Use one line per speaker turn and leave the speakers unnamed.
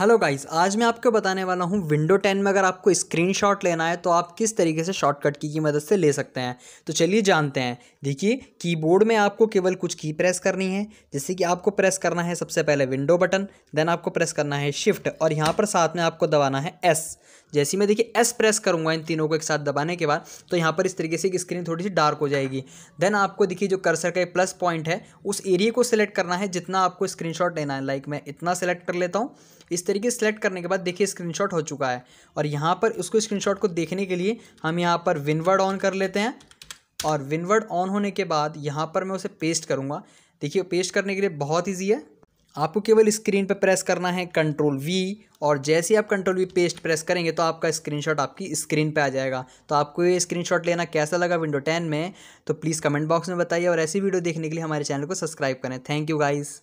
hello guys आज मैं आपको बताने वाला हूँ विंडो 10 में अगर आपको स्क्रीनशॉट लेना है तो आप किस तरीके से शॉर्टकट की की मदद से ले सकते हैं तो चलिए जानते हैं देखिए कीबोर्ड में आपको केवल कुछ की प्रेस करनी है जैसे कि आपको प्रेस करना है सबसे पहले विंडो बटन देन आपको प्रेस करना है शिफ्ट और यहाँ पर साथ में आपको दबाना है एस जैसे मैं देखिए एस प्रेस करूँगा इन तीनों को एक साथ दबाने के बाद तो यहाँ पर इस तरीके से स्क्रीन थोड़ी सी डार्क हो जाएगी देन आपको देखिए जो कर्सर का प्लस पॉइंट है उस एरिया को सिलेक्ट करना है जितना आपको स्क्रीनशॉट लेना है लाइक मैं इतना सेलेक्ट कर लेता हूँ इस तरीके से सेलेक्ट करने के बाद देखिए स्क्रीनशॉट हो चुका है और यहाँ पर उसको स्क्रीनशॉट को देखने के लिए हम यहाँ पर विनवर्ड ऑन कर लेते हैं और विनवर्ड ऑन होने के बाद यहाँ पर मैं उसे पेस्ट करूँगा देखिए पेस्ट करने के लिए बहुत ईजी है आपको केवल स्क्रीन पर प्रेस करना है कंट्रोल वी और जैसे ही आप कंट्रोल वी पेस्ट प्रेस करेंगे तो आपका स्क्रीनशॉट आपकी स्क्रीन पे आ जाएगा तो आपको ये स्क्रीनशॉट लेना कैसा लगा विंडो टेन में तो प्लीज़ कमेंट बॉक्स में बताइए और ऐसी वीडियो देखने के लिए हमारे चैनल को सब्सक्राइब करें थैंक यू गाइज़